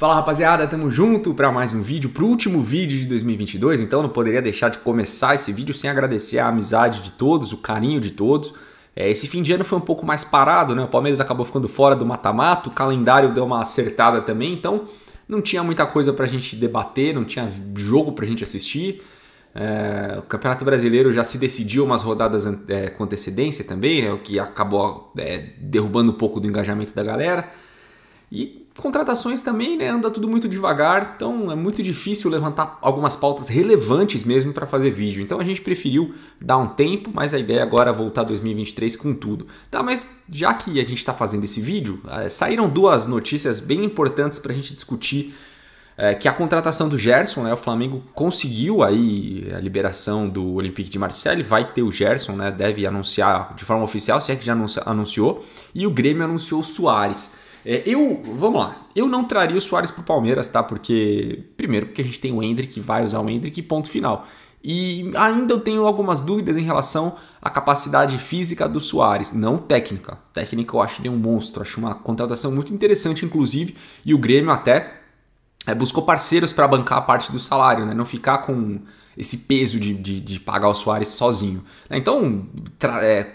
Fala rapaziada, tamo junto para mais um vídeo, pro último vídeo de 2022, então não poderia deixar de começar esse vídeo sem agradecer a amizade de todos, o carinho de todos. É, esse fim de ano foi um pouco mais parado, né? O Palmeiras acabou ficando fora do mata-mata, o calendário deu uma acertada também, então não tinha muita coisa pra gente debater, não tinha jogo pra gente assistir. É, o Campeonato Brasileiro já se decidiu umas rodadas é, com antecedência também, né? O que acabou é, derrubando um pouco do engajamento da galera. E contratações também né, anda tudo muito devagar, então é muito difícil levantar algumas pautas relevantes mesmo para fazer vídeo. Então a gente preferiu dar um tempo, mas a ideia agora é voltar 2023 com tudo. Tá, mas já que a gente está fazendo esse vídeo, é, saíram duas notícias bem importantes para a gente discutir. É, que a contratação do Gerson, né, o Flamengo conseguiu aí a liberação do Olympique de Marseille, vai ter o Gerson, né, deve anunciar de forma oficial, se é que já anunciou, e o Grêmio anunciou o Soares. É, eu, vamos lá, eu não traria o Soares pro Palmeiras, tá? Porque, primeiro, porque a gente tem o Hendrick, vai usar o Hendrick, ponto final. E ainda eu tenho algumas dúvidas em relação à capacidade física do Soares, não técnica. Técnica eu acho ele um monstro, acho uma contratação muito interessante, inclusive, e o Grêmio até é, buscou parceiros para bancar a parte do salário, né? Não ficar com esse peso de, de, de pagar o Soares sozinho. Então, é,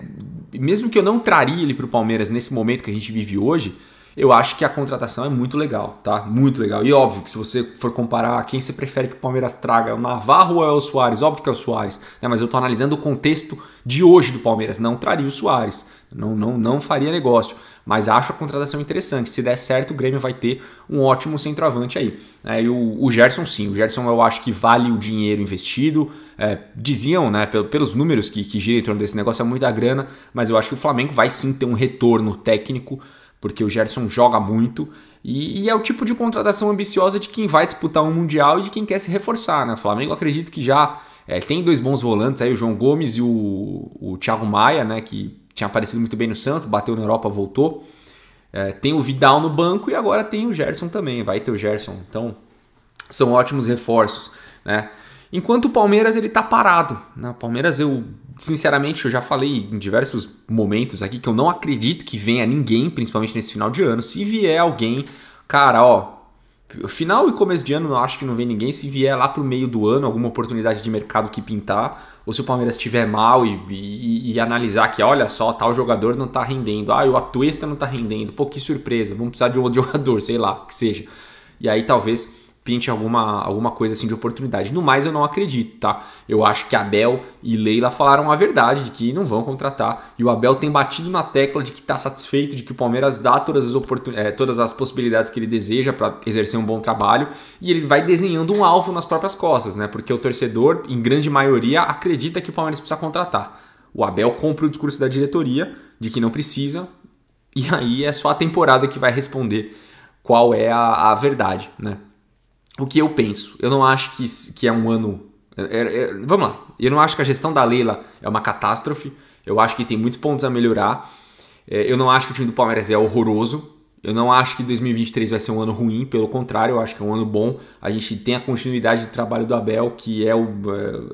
mesmo que eu não traria ele para o Palmeiras nesse momento que a gente vive hoje, eu acho que a contratação é muito legal, tá? Muito legal. E óbvio que se você for comparar quem você prefere que o Palmeiras traga, o Navarro ou é o Soares, óbvio que é o Soares, né? mas eu estou analisando o contexto de hoje do Palmeiras. Não traria o Soares, não, não, não faria negócio, mas acho a contratação interessante. Se der certo, o Grêmio vai ter um ótimo centroavante aí. É, e o, o, Gerson, sim, o Gerson eu acho que vale o dinheiro investido. É, diziam, né, pelos números que, que em torno desse negócio, é muita grana, mas eu acho que o Flamengo vai sim ter um retorno técnico porque o Gerson joga muito. E, e, é o tipo de contratação ambiciosa de quem vai disputar um Mundial e de quem quer se reforçar. Né? O Flamengo acredito que já é, tem dois bons volantes aí, o João Gomes e o, o Thiago Maia, né? Que tinha aparecido muito bem no Santos, bateu na Europa, voltou. É, tem o Vidal no banco e agora tem o Gerson também. Vai ter o Gerson. Então, são ótimos reforços, né? Enquanto o Palmeiras ele tá parado. Na né? O Palmeiras, eu sinceramente, eu já falei em diversos momentos aqui que eu não acredito que venha ninguém, principalmente nesse final de ano. Se vier alguém, cara, ó. Final e começo de ano, eu acho que não vem ninguém. Se vier lá pro meio do ano, alguma oportunidade de mercado que pintar, ou se o Palmeiras estiver mal e, e, e, analisar que, olha só, tal jogador não tá rendendo, ah, o Atuesta não tá rendendo, pô, que surpresa, vamos precisar de um outro jogador, sei lá, que seja. E aí talvez pinte alguma, alguma coisa assim de oportunidade. No mais, eu não acredito, tá? Eu acho que Abel e Leila falaram a verdade de que não vão contratar. E o Abel tem batido na tecla de que está satisfeito, de que o Palmeiras dá todas as, oportun... É, todas as possibilidades que ele deseja para exercer um bom trabalho. E ele vai desenhando um alvo nas próprias costas, né? Porque o torcedor, em grande maioria, acredita que o Palmeiras precisa contratar. O Abel compra o discurso da diretoria de que não precisa. E aí é só a temporada que vai responder qual é a, a verdade, né? o que eu penso. Eu não acho que, que é um ano. É, é, é, vamos lá. Eu não acho que a gestão da Leila é uma catástrofe. Eu acho que tem muitos pontos a melhorar. É, eu não acho que o time do Palmeiras é horroroso. Eu não acho que 2023 vai ser um ano ruim, pelo contrário, eu acho que é um ano bom. A gente tem a continuidade do trabalho do Abel, que é o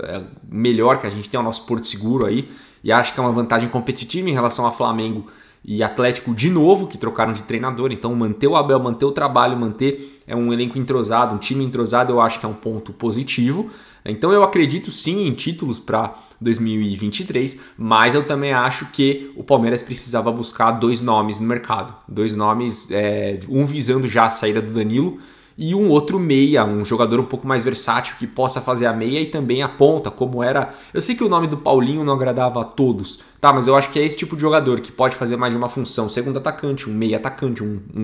é, é melhor que a gente tem, é o nosso porto seguro aí. E acho que é uma vantagem competitiva em relação ao Flamengo e Atlético de novo, que trocaram de treinador, então manter o Abel, manter o trabalho, manter é um elenco entrosado, um time entrosado, eu acho que é um ponto positivo. Então eu acredito sim em títulos para 2023, mas eu também acho que o Palmeiras precisava buscar dois nomes no mercado, dois nomes, é, um visando já a saída do Danilo e um outro meia, um jogador um pouco mais versátil que possa fazer a meia e também a ponta, como era. Eu sei que o nome do Paulinho não agradava a todos, tá? Mas eu acho que é esse tipo de jogador que pode fazer mais de uma função: segundo atacante, um meia atacante, um, um,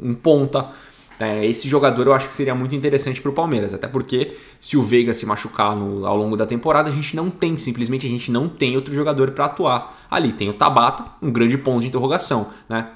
um, um ponta. É, esse jogador eu acho que seria muito interessante para o Palmeiras, até porque se o Veiga se machucar no, ao longo da temporada, a gente não tem, simplesmente a gente não tem outro jogador para atuar ali. Tem o Tabata, um grande ponto de interrogação, né?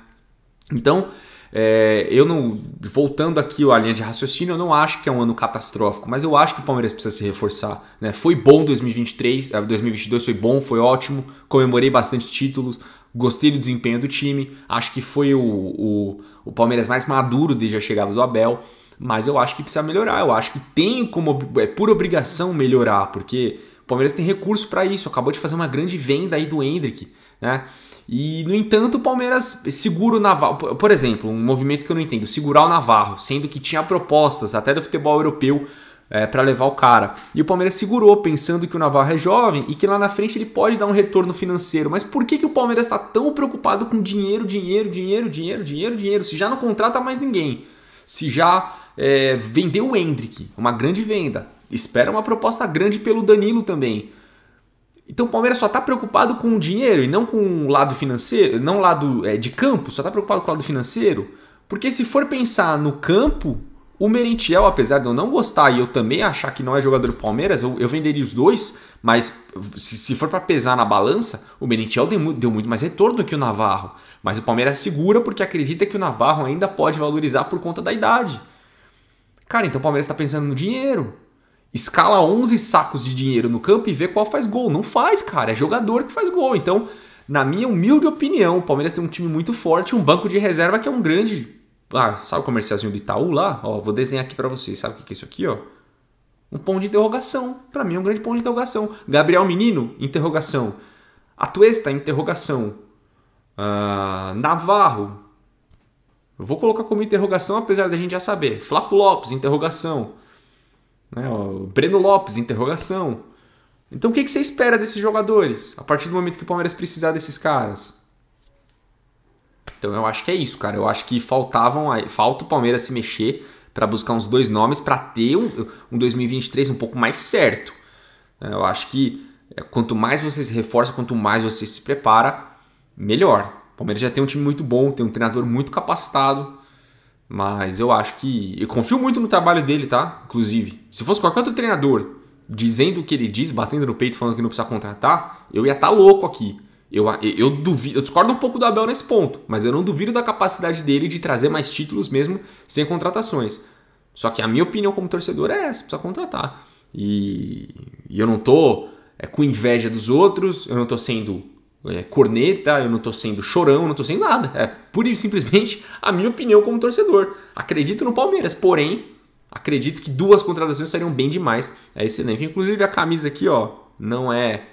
Então, é, eu não. Voltando aqui à linha de raciocínio, eu não acho que é um ano catastrófico, mas eu acho que o Palmeiras precisa se reforçar. Né? Foi bom 2023, 2022 eh, foi bom, foi ótimo, comemorei bastante títulos, gostei do desempenho do time, acho que foi o, o, o Palmeiras mais maduro desde a chegada do Abel mas eu acho que precisa melhorar. Eu acho que tem como é por obrigação melhorar, porque o Palmeiras tem recurso para isso. Acabou de fazer uma grande venda aí do Hendrick. Né? E, no entanto, o Palmeiras segura o Navarro. Por exemplo, um movimento que eu não entendo, segurar o Navarro, sendo que tinha propostas até do futebol europeu é, para levar o cara. E o Palmeiras segurou, pensando que o Navarro é jovem e que lá na frente ele pode dar um retorno financeiro. Mas por que, que o Palmeiras está tão preocupado com dinheiro, dinheiro, dinheiro, dinheiro, dinheiro, dinheiro? Se já não contrata mais ninguém, se já é, vendeu o Hendrick, uma grande venda, espera uma proposta grande pelo Danilo também. Então o Palmeiras só está preocupado com o dinheiro e não com o lado financeiro, não lado é, de campo, só está preocupado com o lado financeiro. Porque se for pensar no campo, o Merentiel, apesar de eu não gostar e eu também achar que não é jogador do Palmeiras, eu, eu venderia os dois, mas se, se for para pesar na balança, o Merentiel deu, deu, muito mais retorno que o Navarro. Mas o Palmeiras segura porque acredita que o Navarro ainda pode valorizar por conta da idade. Cara, então o Palmeiras está pensando no dinheiro. Escala 11 sacos de dinheiro no campo e vê qual faz gol. Não faz, cara. É jogador que faz gol. Então, na minha humilde opinião, o Palmeiras tem um time muito forte, um banco de reserva que é um grande. Ah, sabe o comercialzinho do Itaú lá? Ó, vou desenhar aqui para vocês. Sabe o que é isso aqui, ó? Um ponto de interrogação. Para mim é um grande ponto de interrogação. Gabriel Menino, interrogação. Atuesta, interrogação. Uh, Navarro. Eu vou colocar como interrogação, apesar da gente já saber. Flaco Lopes, interrogação. Né? O Breno Lopes, interrogação. Então o que, você espera desses jogadores a partir do momento que o Palmeiras precisar desses caras? Então eu acho que é isso, cara. Eu acho que faltavam, falta o Palmeiras se mexer para buscar uns dois nomes para ter um, um 2023 um pouco mais certo. É, eu acho que é, quanto mais você se reforça, quanto mais você se prepara, melhor. O Palmeiras já tem um time muito bom, tem um treinador muito capacitado. Mas eu acho que. Eu confio muito no trabalho dele, tá? Inclusive. Se fosse qualquer outro treinador dizendo o que ele diz, batendo no peito, falando que não precisa contratar, eu ia estar tá louco aqui. Eu, eu, duvido, eu discordo um pouco do Abel nesse ponto, mas eu não duvido da capacidade dele de trazer mais títulos mesmo sem contratações. Só que a minha opinião como torcedor é essa, precisa contratar. E, e eu não tô é, com inveja dos outros, eu não tô sendo é, corneta, eu não estou sendo chorão, não estou sendo nada. É pura e simplesmente a minha opinião como torcedor. Acredito no Palmeiras, porém, acredito que duas contratações seriam bem demais a esse elenco. Inclusive a camisa aqui, ó, não é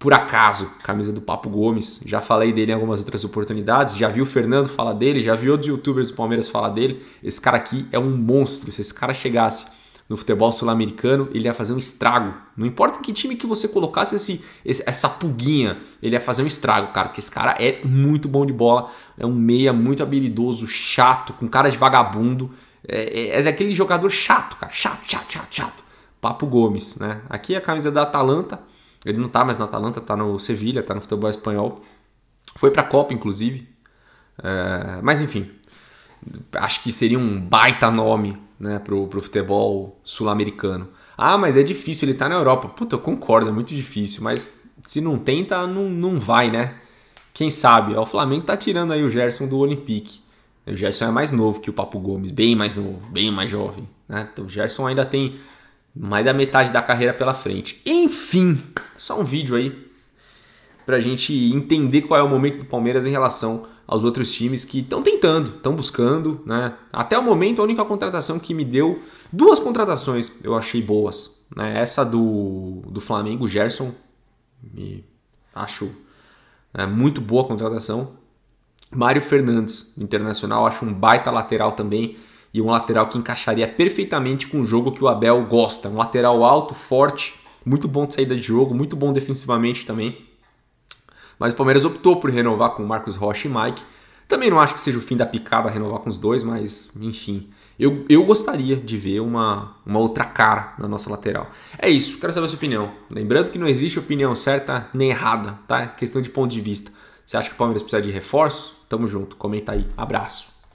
por acaso, camisa do Papo Gomes. Já falei dele em algumas outras oportunidades, já vi o Fernando falar dele, já vi outros youtubers do Palmeiras falar dele. Esse cara aqui é um monstro. Se esse cara chegasse no futebol sul-americano, ele ia fazer um estrago. Não importa em que time que você colocasse esse, esse, essa puguinha, ele ia fazer um estrago, cara, porque esse cara é muito bom de bola, é um meia muito habilidoso, chato, com cara de vagabundo. É, é, é daquele jogador chato, cara, chato, chato, chato, chato. Papo Gomes, né? Aqui a camisa é da Atalanta, ele não tá mais na Atalanta, tá no Sevilha, tá no futebol espanhol. Foi pra Copa, inclusive. É, mas enfim, acho que seria um baita nome né, pro, futebol sul-americano. Ah, mas é difícil, ele tá na Europa. Puta, eu concordo, é muito difícil, mas se não tenta, tá, não, não vai, né? Quem sabe? É, o Flamengo tá tirando aí o Gerson do Olympique. O Gerson é mais novo que o Papo Gomes, bem mais novo, bem mais jovem. Né? Então o Gerson ainda tem mais da metade da carreira pela frente. Enfim, só um vídeo aí pra gente entender qual é o momento do Palmeiras em relação aos outros times que estão tentando, estão buscando. Né? Até o momento, a única contratação que me deu, duas contratações eu achei boas. Né? Essa do, do Flamengo, Gerson, me acho né, muito boa a contratação. Mário Fernandes, internacional, acho um baita lateral também. E um lateral que encaixaria perfeitamente com o jogo que o Abel gosta. Um lateral alto, forte, muito bom de saída de jogo, muito bom defensivamente também. Mas o Palmeiras optou por renovar com Marcos Rocha e Mike. Também não acho que seja o fim da picada renovar com os dois, mas enfim. Eu, eu gostaria de ver uma, uma outra cara na nossa lateral. É isso, quero saber a sua opinião. Lembrando que não existe opinião certa nem errada, tá? É questão de ponto de vista. Você acha que o Palmeiras precisa de reforço? Tamo junto, comenta aí. Abraço.